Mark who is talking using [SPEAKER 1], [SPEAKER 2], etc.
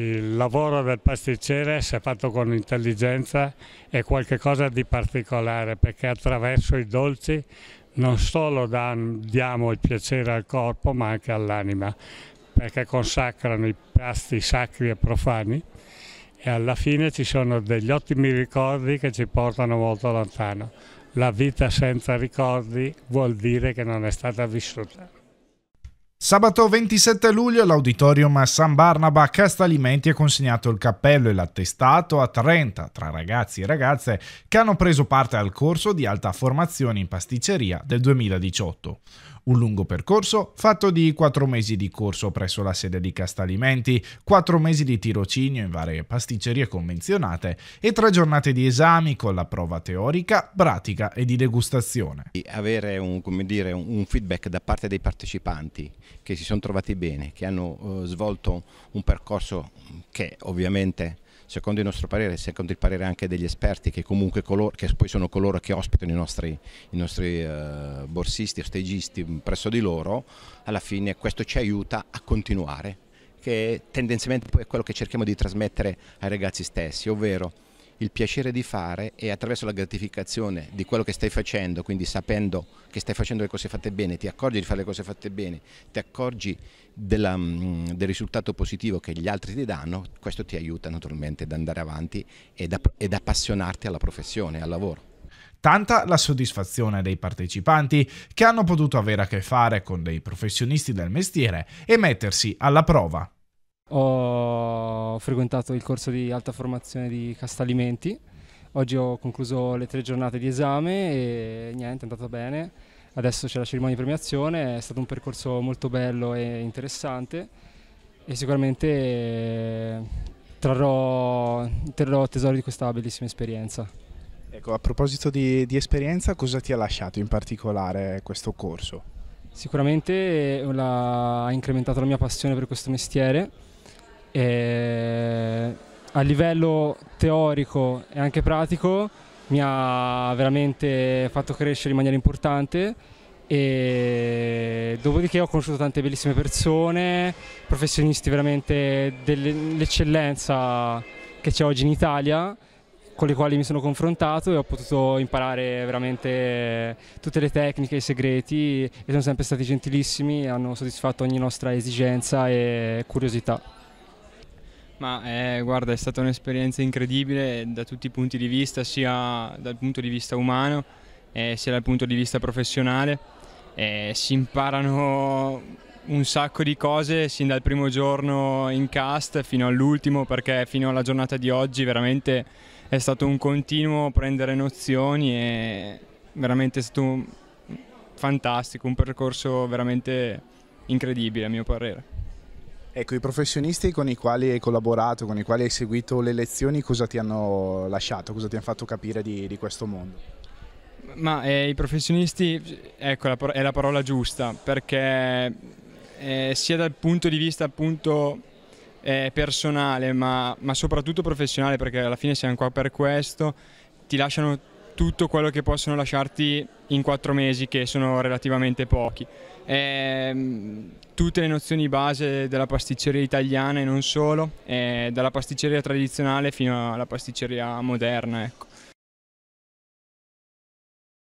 [SPEAKER 1] il lavoro del pasticcere, se fatto con intelligenza, è qualcosa di particolare perché attraverso i dolci non solo diamo il piacere al corpo ma anche all'anima perché consacrano i pasti sacri e profani e alla fine ci sono degli ottimi ricordi che ci portano molto lontano. La vita senza ricordi vuol dire che non è stata
[SPEAKER 2] vissuta. Sabato 27 luglio l'Auditorium San Barnaba a Castalimenti ha consegnato il cappello e l'attestato a 30 tra ragazzi e ragazze che hanno preso parte al corso di alta formazione in pasticceria del 2018. Un lungo percorso fatto di quattro mesi di corso presso la sede di Castalimenti, quattro mesi di tirocinio in varie pasticcerie convenzionate e tre giornate di esami con la prova teorica, pratica e di degustazione. Avere un, dire, un feedback da
[SPEAKER 3] parte dei partecipanti che si sono trovati bene, che hanno eh, svolto un percorso che ovviamente secondo il nostro parere, e secondo il parere anche degli esperti che comunque coloro, che poi sono coloro che ospitano i nostri, i nostri eh, borsisti o stagisti mm, presso di loro, alla fine questo ci aiuta a continuare, che tendenzialmente poi è quello che cerchiamo di trasmettere ai ragazzi stessi, ovvero il piacere di fare e attraverso la gratificazione di quello che stai facendo, quindi sapendo che stai facendo le cose fatte bene, ti accorgi di fare le cose fatte bene, ti accorgi della, mm, del risultato positivo che gli altri ti
[SPEAKER 2] danno, questo ti aiuta naturalmente ad andare avanti ed, ed appassionarti alla professione, al lavoro. Tanta la soddisfazione dei partecipanti che hanno potuto avere a che fare con dei professionisti del mestiere e mettersi alla prova.
[SPEAKER 1] Oh ho frequentato il corso di alta formazione di Castalimenti. Oggi ho concluso le tre giornate di esame e niente, è andata bene. Adesso c'è la cerimonia di premiazione, è stato un percorso molto bello e interessante e sicuramente eh, trarrò, trarrò tesoro di questa bellissima esperienza.
[SPEAKER 2] Ecco, a proposito di, di esperienza, cosa ti ha lasciato in particolare questo corso?
[SPEAKER 1] Sicuramente eh, la, ha incrementato la mia passione per questo mestiere e eh, a livello teorico e anche pratico mi ha veramente fatto crescere in maniera importante e dopodiché ho conosciuto tante bellissime persone, professionisti veramente dell'eccellenza che c'è oggi in Italia con le quali mi sono confrontato e ho potuto imparare veramente tutte le tecniche, i segreti e sono sempre stati gentilissimi, hanno soddisfatto ogni nostra esigenza e curiosità.
[SPEAKER 4] Ma eh, guarda, è stata un'esperienza incredibile da tutti i punti di vista, sia dal punto di vista umano eh, sia dal punto di vista professionale. Eh, si imparano un sacco di cose sin dal primo giorno in cast fino all'ultimo, perché fino alla giornata di oggi veramente è stato un continuo prendere nozioni e veramente è stato un... fantastico, un percorso veramente incredibile a mio parere.
[SPEAKER 2] Ecco, i professionisti con i quali hai collaborato, con i quali hai seguito le lezioni, cosa ti hanno lasciato, cosa ti hanno fatto capire di, di questo mondo?
[SPEAKER 4] Ma eh, i professionisti, ecco, è la parola giusta, perché eh, sia dal punto di vista appunto eh, personale, ma, ma soprattutto professionale, perché alla fine siamo qua per questo, ti lasciano tutto quello che possono lasciarti in quattro mesi, che sono relativamente pochi. E, ehm, tutte le nozioni base della pasticceria italiana e non solo,
[SPEAKER 2] e eh, dalla pasticceria tradizionale fino alla pasticceria moderna. Ecco.